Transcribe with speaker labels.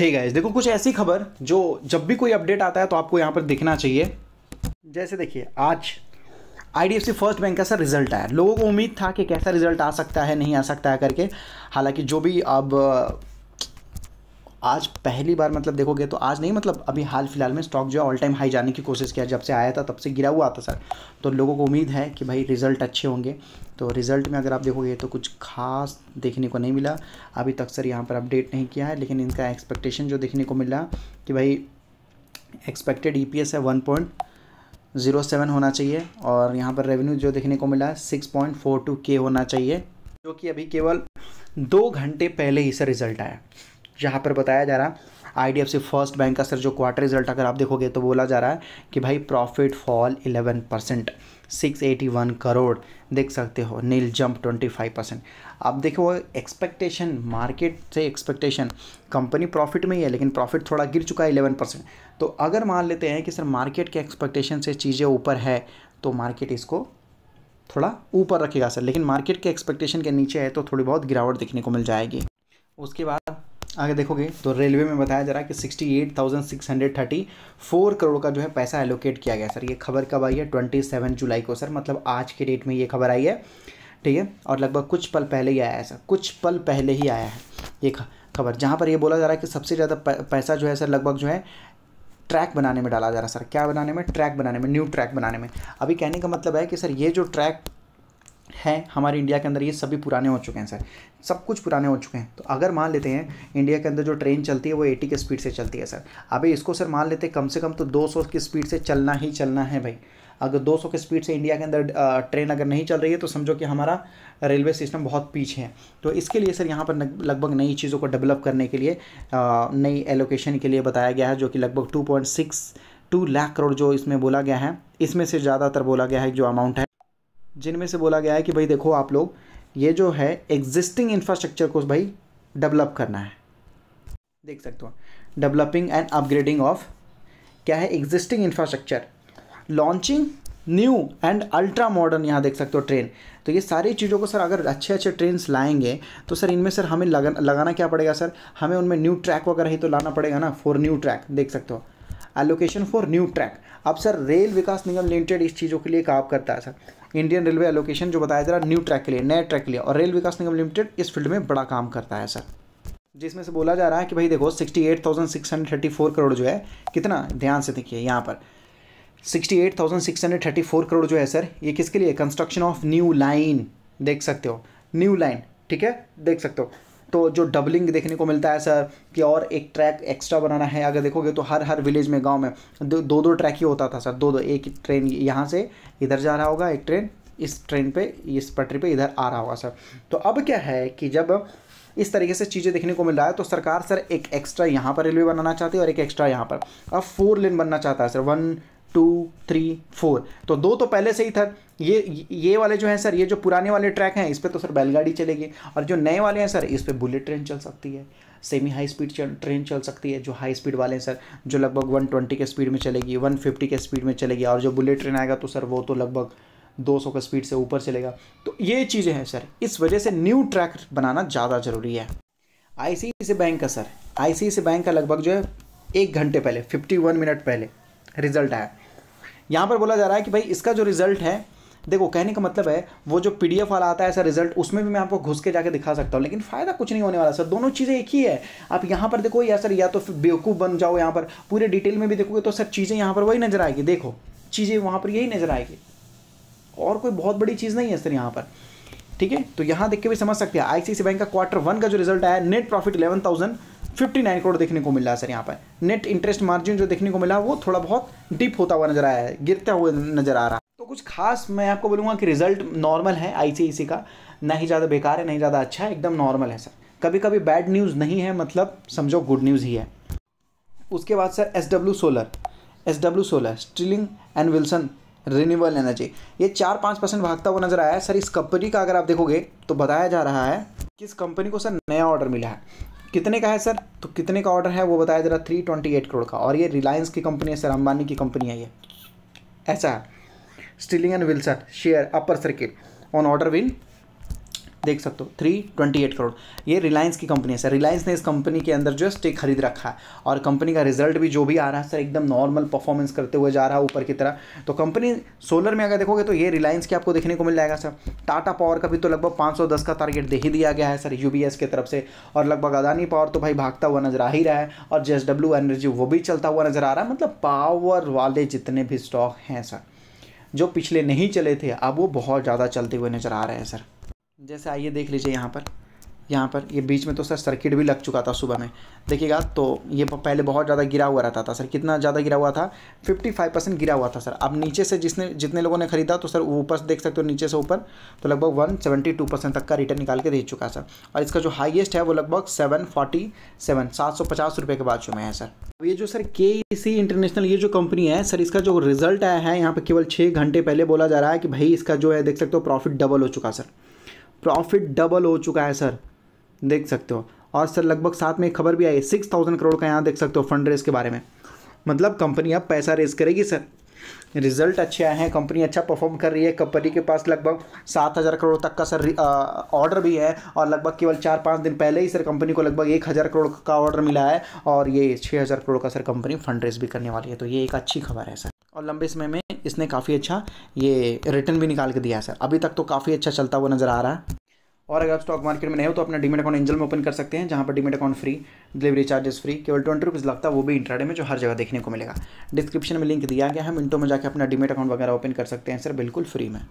Speaker 1: hey guys देखो कुछ ऐसी खबर जो जब भी कोई अपडेट आता है तो आपको यहाँ पर दिखना चाहिए जैसे देखिए आज आई फर्स्ट बैंक का सर रिजल्ट आया लोगों को उम्मीद था कि कैसा रिजल्ट आ सकता है नहीं आ सकता है करके हालांकि जो भी अब आज पहली बार मतलब देखोगे तो आज नहीं मतलब अभी हाल फिलहाल में स्टॉक जो है ऑल टाइम हाई जाने की कोशिश किया जब से आया था तब से गिरा हुआ था सर तो लोगों को उम्मीद है कि भाई रिजल्ट अच्छे होंगे तो रिजल्ट में अगर आप देखोगे तो कुछ खास देखने को नहीं मिला अभी तक सर यहाँ पर अपडेट नहीं किया है लेकिन इनका एक्सपेक्टेशन जो देखने को मिला कि भाई एक्सपेक्टेड ई है वन पॉइंट ज़ीरो सेवन होना चाहिए और यहाँ पर रेवेन्यू जो देखने को मिला है सिक्स पॉइंट फोर टू के होना चाहिए जो कि अभी केवल दो घंटे पहले ही सर रिजल्ट आया जहाँ पर बताया जा रहा है सी फर्स्ट बैंक का सर जो क्वार्टर रिजल्ट अगर आप देखोगे तो बोला जा रहा है कि भाई profit fall eleven percent six eighty one crore देख सकते हो नील जंप ट्वेंटी फाइव परसेंट अब देखो एक्सपेक्टेशन मार्केट से एक्सपेक्टेशन कंपनी प्रॉफिट में ही है लेकिन प्रॉफिट थोड़ा गिर चुका है इलेवन परसेंट तो अगर मान लेते हैं कि सर मार्केट के एक्सपेक्टेशन से चीज़ें ऊपर है तो मार्केट इसको थोड़ा ऊपर रखेगा सर लेकिन मार्केट के एक्सपेक्टेशन के नीचे है तो थोड़ी बहुत गिरावट देखने को मिल जाएगी उसके बाद आगे देखोगे तो रेलवे में बताया जा रहा है कि sixty eight thousand six hundred thirty four crore का जो है पैसा एलोकेट किया गया सर ये खबर कब आई है ट्वेंटी सेवन जुलाई को सर मतलब आज के डेट में ये खबर आई है ठीक है और लगभग कुछ पल पहले ही आया है सर कुछ पल पहले ही आया है ये खबर जहाँ पर ये बोला जा रहा है कि सबसे ज़्यादा पैसा जो है सर लगभग जो है ट्रैक बनाने में डाला जा रहा है सर क्या बनाने में ट्रैक बनाने में न्यू ट्रैक बनाने में अभी कहने का मतलब है कि सर ये जो ट्रैक है हमारे इंडिया के अंदर ये सभी पुराने हो चुके हैं सर सब कुछ पुराने हो चुके हैं तो अगर मान लेते हैं इंडिया के अंदर जो ट्रेन चलती है वो 80 के स्पीड से चलती है सर अभी इसको सर मान लेते हैं कम से कम तो 200 की स्पीड से चलना ही चलना है भाई अगर 200 के स्पीड से इंडिया के अंदर ट्रेन अगर नहीं चल रही है तो समझो कि हमारा रेलवे सिस्टम बहुत पीछे है तो इसके लिए सर यहाँ पर लगभग नई चीज़ों को डेवलप करने के लिए नई एलोकेशन के लिए बताया गया है जो कि लगभग two point six two lakh crore जो इसमें बोला गया है इसमें से ज़्यादातर बोला गया है जो अमाउंट है जिनमें से बोला गया है कि भाई देखो आप लोग ये जो है एग्जिस्टिंग इंफ्रास्ट्रक्चर को भाई डेवलप करना है देख सकते हो डेवलपिंग एंड अपग्रेडिंग ऑफ क्या है existing infrastructure launching new and ultra modern यहाँ देख सकते हो ट्रेन तो ये सारी चीज़ों को सर अगर अच्छे अच्छे ट्रेन लाएंगे तो सर इनमें सर हमें लगा लगाना क्या पड़ेगा सर हमें उनमें न्यू ट्रैक वगैरह ही तो लाना पड़ेगा ना फॉर न्यू ट्रैक देख सकते हो एलोकेशन फॉर न्यू ट्रैक अब sir rail Vikas Nigam limited इस चीज़ों के लिए काम करता है सर इंडियन रेलवे एलोकेशन जो बताया जा रहा है न्यू ट्रैक के लिए नए ट्रैक के लिए और रेल विकास निगम लिमिटेड इस फील्ड में बड़ा काम करता है सर जिसमें से बोला जा रहा है कि भाई देखो sixty eight thousand six hundred thirty four crore जो है कितना ध्यान से देखिए यहाँ पर sixty eight thousand six hundred thirty four crore जो है सर ये किसके लिए कंस्ट्रक्शन ऑफ न्यू लाइन देख सकते हो न्यू लाइन ठीक है देख सकते हो तो जो डबलिंग देखने को मिलता है सर कि और एक ट्रैक एक्स्ट्रा बनाना है अगर देखोगे तो हर हर विलेज में गांव में दो दो, दो ट्रैक ही होता था सर दो दो एक ट्रेन यहाँ से इधर जा रहा होगा एक ट्रेन इस ट्रेन पे इस पटरी पे इधर आ रहा होगा सर तो अब क्या है कि जब इस तरीके से चीज़ें देखने को मिल रहा है तो सरकार सर एक एक्स्ट्रा यहाँ पर रेलवे बनाना चाहती है और एक एक्स्ट्रा यहाँ पर अब फोर लेन बनना चाहता है sir one two three four तो दो तो पहले से ही था ये ये वाले जो हैं सर ये जो पुराने वाले ट्रैक हैं इस पर तो सर बैलगाड़ी चलेगी और जो नए वाले हैं सर इस पर बुलेट ट्रेन चल सकती है सेमी हाई स्पीड ट्रेन चल सकती है जो हाई स्पीड वाले हैं सर जो लगभग 120 के स्पीड में चलेगी 150 के स्पीड में चलेगी और जो बुलेट ट्रेन आएगा तो सर वो तो लगभग 200 का स्पीड से ऊपर चलेगा तो ये चीज़ें हैं सर इस वजह से न्यू ट्रैक बनाना ज़्यादा ज़रूरी है आई सी बैंक का सर आई सी बैंक का लगभग जो है एक घंटे पहले वन मिनट पहले रिजल्ट आया यहाँ पर बोला जा रहा है कि भाई इसका जो रिज़ल्ट है देखो कहने का मतलब है वो जो पी वाला आता है ऐसा रिजल्ट उसमें भी मैं आपको घुस के जाके दिखा सकता हूँ लेकिन फ़ायदा कुछ नहीं होने वाला सर दोनों चीज़ें एक ही है आप यहाँ पर देखो या सर या तो बेवकूफ़ बन जाओ यहाँ पर पूरे डिटेल में भी देखोगे तो सर चीज़ें यहाँ पर वही नज़र आएगी देखो चीज़ें वहाँ पर यही नज़र आएगी और कोई बहुत बड़ी चीज़ नहीं है सर यहाँ पर ठीक है तो यहां देख के भी समझ सकते हैं आईसीआईसी बैंक का क्वार्टर वन का जो रिजल्ट आया net profit eleven thousand fifty nine crore देखने को मिला सर यहाँ पर नेट इंटरेस्ट मार्जिन जो देखने को मिला वो थोड़ा बहुत डिप होता हुआ नजर आया है गिरता हुआ नजर आ रहा है तो कुछ खास मैं आपको बोलूंगा कि रिजल्ट नॉर्मल है आईसीआईसी का ना ही ज़्यादा बेकार है ना ही ज़्यादा अच्छा है एकदम नॉर्मल है सर कभी कभी बैड न्यूज़ नहीं है मतलब समझो गुड न्यूज़ ही है उसके बाद sir S W solar S W solar Sterling and Wilson renewable energy ये चार पाँच परसेंट भागता हुआ नजर आया है सर इस कंपनी का अगर आप देखोगे तो बताया जा रहा है कि इस कंपनी को सर नया ऑर्डर मिला है कितने का है सर तो कितने का ऑर्डर है वो बताया है थ्री ट्वेंटी एट करोड़ का और ये रिलायंस की कंपनी है सर अंबानी की कंपनी है ये ऐसा है Sterling and Wilson share upper circuit on order win देख सकते हो थ्री ट्वेंटी एट करोड़ ये रिलायंस की कंपनी है सर रिलायंस ने इस कंपनी के अंदर जो है स्टेक खरीद रखा है और कंपनी का रिजल्ट भी जो भी आ रहा है सर एकदम नॉर्मल परफॉर्मेंस करते हुए जा रहा है ऊपर की तरह तो कंपनी सोलर में अगर देखोगे तो ये रिलायंस की आपको देखने को मिल जाएगा सर टाटा पावर का भी तो लगभग पाँच का टारगेट दे ही दिया गया है सर यू की तरफ से और लगभग अदानी पावर तो भाई भागता हुआ नजर आ ही रहा है और जे एनर्जी वो भी चलता हुआ नजर आ रहा है मतलब पावर वाले जितने भी स्टॉक हैं सर जो पिछले नहीं चले थे अब वो बहुत ज़्यादा चलते हुए नज़र आ रहे हैं सर जैसे आइए देख लीजिए यहाँ पर यहाँ पर ये बीच में तो सर सर्किट भी लग चुका था सुबह में देखिएगा तो ये पहले बहुत ज़्यादा गिरा हुआ रहता था सर कितना ज़्यादा गिरा हुआ था 55 परसेंट गिरा हुआ था सर अब नीचे से जिसने जितने लोगों ने खरीदा तो सर ऊपर से देख सकते हो नीचे से ऊपर तो लगभग 172 परसेंट तक का रिटर्न निकाल के दे चुका है सर और इसका जो हाइएस्ट है वो लगभग सेवन फोर्टी सेवन सात सौ पचास रुपये के बाद चुमे हैं सर अब ये जो सर के सी इंटरनेशनल ये जो कंपनी है सर इसका जो रिजल्ट आया है यहाँ पर केवल छः घंटे पहले बोला जा रहा है कि भाई इसका जो है देख सकते हो प्रॉफिट डबल हो चुका सर प्रॉफिट डबल हो चुका है सर देख सकते हो और सर लगभग साथ में एक खबर भी आई सिक्स थाउजेंड करोड़ का यहाँ देख सकते हो फंड रेस के बारे में मतलब कंपनी अब पैसा रेस करेगी सर रिजल्ट अच्छे आए हैं कंपनी अच्छा परफॉर्म कर रही है कंपनी के पास लगभग सात हज़ार करोड़ तक का सर ऑर्डर भी है और लगभग केवल चार पाँच दिन पहले ही सर कंपनी को लगभग एक हज़ार करोड़ का ऑर्डर मिला है और ये छः हज़ार करोड़ का सर कंपनी फंड रेस भी करने वाली है तो ये एक अच्छी खबर है सर और लंबे समय में इसने काफ़ी अच्छा ये रिटर्न भी निकाल के दिया है सर अभी तक तो काफ़ी अच्छा चलता हुआ नज़र आ रहा है और अगर आप स्टॉक मार्केट में नहीं हो तो अपना डीमेट अकाउंट एंजल में ओपन कर सकते हैं जहाँ पर demat account free delivery charges free केवल ट्वेंटी रुपीज़ लगता है वो भी इंट्राडे में जो हर जगह देखने को मिलेगा डिस्क्रिप्शन में लिंक दिया गया है मिनटों में जाकर अपना डीमेट अकाउंट वगैरह ओपन कर सकते हैं सर बिल्कुल फ्री में